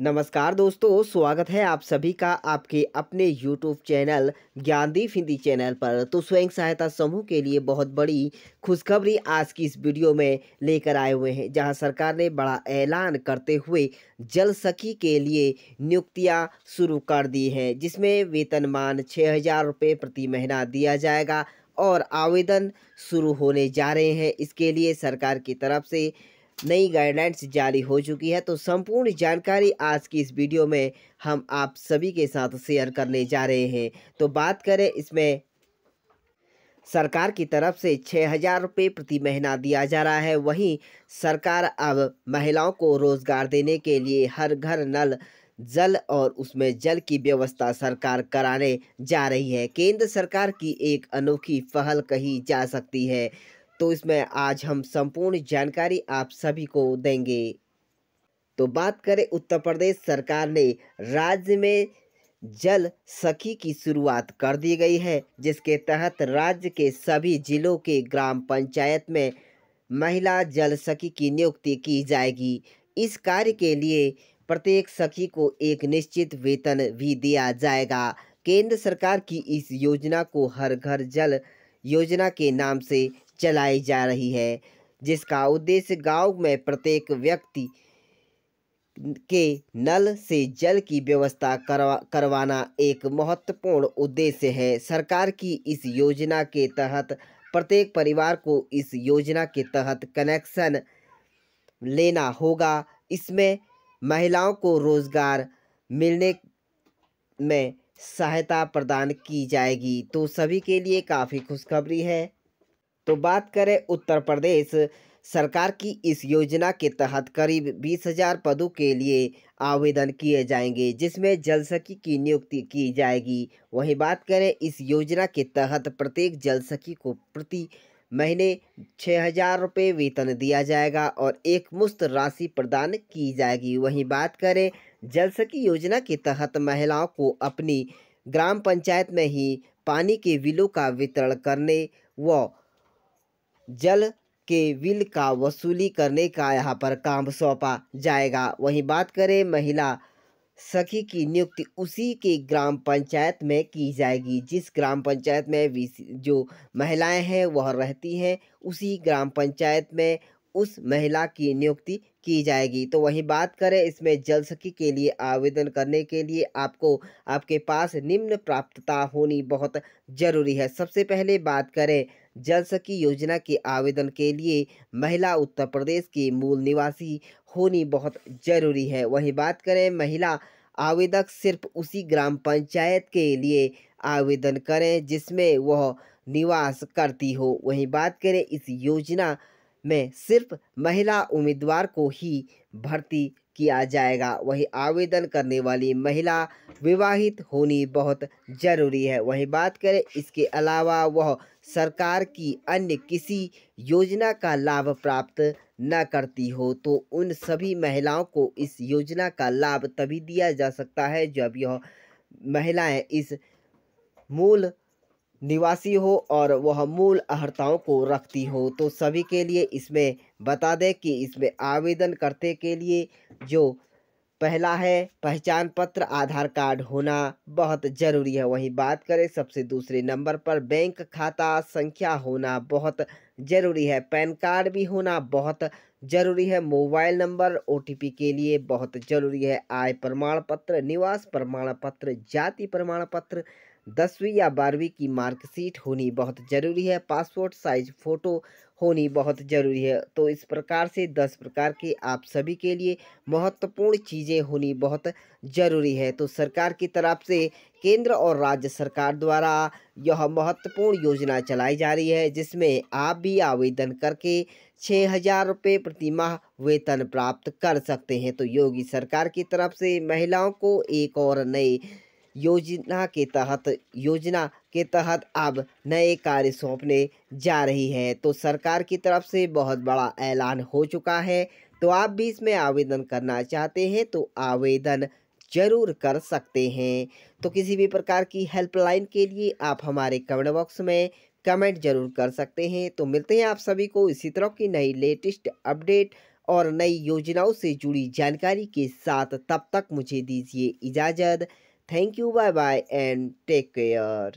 नमस्कार दोस्तों स्वागत है आप सभी का आपके अपने YouTube channel Gyandeep Hindi channel पर तो स्वयं सहायता समूह के लिए बहुत बड़ी खुशखबरी आज की इस वीडियो में लेकर आए हुए हैं जहां सरकार ने बड़ा ऐलान करते हुए जल सखी के लिए नियुक्तियां शुरू कर दी हैं जिसमें वेतनमान छः हज़ार रुपये प्रति महीना दिया जाएगा और आवेदन शुरू होने जा रहे हैं इसके लिए सरकार की तरफ से नई गाइडलाइंस जारी हो चुकी है तो संपूर्ण जानकारी आज की इस वीडियो में हम आप सभी के साथ शेयर करने जा रहे हैं तो बात करें इसमें सरकार की तरफ से छः हज़ार रुपये प्रति महीना दिया जा रहा है वहीं सरकार अब महिलाओं को रोज़गार देने के लिए हर घर नल जल और उसमें जल की व्यवस्था सरकार कराने जा रही है केंद्र सरकार की एक अनोखी पहल कही जा सकती है तो इसमें आज हम संपूर्ण जानकारी आप सभी को देंगे तो बात करें उत्तर प्रदेश सरकार ने राज्य में जल सखी की शुरुआत कर दी गई है जिसके तहत राज्य के सभी जिलों के ग्राम पंचायत में महिला जल सखी की नियुक्ति की जाएगी इस कार्य के लिए प्रत्येक सखी को एक निश्चित वेतन भी दिया जाएगा केंद्र सरकार की इस योजना को हर घर जल योजना के नाम से चलाई जा रही है जिसका उद्देश्य गांव में प्रत्येक व्यक्ति के नल से जल की व्यवस्था करवा करवाना एक महत्वपूर्ण उद्देश्य है सरकार की इस योजना के तहत प्रत्येक परिवार को इस योजना के तहत कनेक्शन लेना होगा इसमें महिलाओं को रोजगार मिलने में सहायता प्रदान की जाएगी तो सभी के लिए काफ़ी खुशखबरी है तो बात करें उत्तर प्रदेश सरकार की इस योजना के तहत करीब बीस हजार पदों के लिए आवेदन किए जाएंगे जिसमें जलसखी की नियुक्ति की जाएगी वहीं बात करें इस योजना के तहत प्रत्येक जलसखी को प्रति महीने छः हजार रुपये वेतन दिया जाएगा और एक मुश्त राशि प्रदान की जाएगी वहीं बात करें जलसखी योजना के तहत महिलाओं को अपनी ग्राम पंचायत में ही पानी के बिलों का वितरण करने व जल के बिल का वसूली करने का यहाँ पर काम सौंपा जाएगा वहीं बात करें महिला सखी की नियुक्ति उसी के ग्राम पंचायत में की जाएगी जिस ग्राम पंचायत में जो महिलाएं हैं वह रहती हैं उसी ग्राम पंचायत में उस महिला की नियुक्ति की जाएगी तो वहीं बात करें इसमें जल सखी के लिए आवेदन करने के लिए आपको आपके पास निम्न प्राप्तता होनी बहुत ज़रूरी है सबसे पहले बात करें जल सखी योजना के आवेदन के लिए महिला उत्तर प्रदेश के मूल निवासी होनी बहुत जरूरी है वहीं बात करें महिला आवेदक सिर्फ उसी ग्राम पंचायत के लिए आवेदन करें जिसमें वह निवास करती हो वहीं बात करें इस योजना में सिर्फ महिला उम्मीदवार को ही भर्ती किया जाएगा वहीं आवेदन करने वाली महिला विवाहित होनी बहुत ज़रूरी है वहीं बात करें इसके अलावा वह सरकार की अन्य किसी योजना का लाभ प्राप्त न करती हो तो उन सभी महिलाओं को इस योजना का लाभ तभी दिया जा सकता है जब यह महिलाएं इस मूल निवासी हो और वह मूल अहर्ताओं को रखती हो तो सभी के लिए इसमें बता दें कि इसमें आवेदन करते के लिए जो पहला है पहचान पत्र आधार कार्ड होना बहुत ज़रूरी है वहीं बात करें सबसे दूसरे नंबर पर बैंक खाता संख्या होना बहुत ज़रूरी है पैन कार्ड भी होना बहुत ज़रूरी है मोबाइल नंबर ओ के लिए बहुत ज़रूरी है आय प्रमाण पत्र निवास प्रमाण पत्र जाति प्रमाण पत्र दसवीं या बारहवीं की मार्कशीट होनी बहुत ज़रूरी है पासपोर्ट साइज फ़ोटो होनी बहुत ज़रूरी है तो इस प्रकार से दस प्रकार के आप सभी के लिए महत्वपूर्ण चीज़ें होनी बहुत ज़रूरी है तो सरकार की तरफ से केंद्र और राज्य सरकार द्वारा यह महत्वपूर्ण योजना चलाई जा रही है जिसमें आप भी आवेदन करके छः हजार रुपये प्रतिमाह वेतन प्राप्त कर सकते हैं तो योगी सरकार की तरफ से महिलाओं को एक और नए योजना के तहत योजना के तहत अब नए कार्य सौंपने जा रही है तो सरकार की तरफ से बहुत बड़ा ऐलान हो चुका है तो आप भी इसमें आवेदन करना चाहते हैं तो आवेदन जरूर कर सकते हैं तो किसी भी प्रकार की हेल्पलाइन के लिए आप हमारे कमेंट बॉक्स में कमेंट जरूर कर सकते हैं तो मिलते हैं आप सभी को इसी तरह की नई लेटेस्ट अपडेट और नई योजनाओं से जुड़ी जानकारी के साथ तब तक मुझे दीजिए इजाज़त Thank you, bye bye, and take care.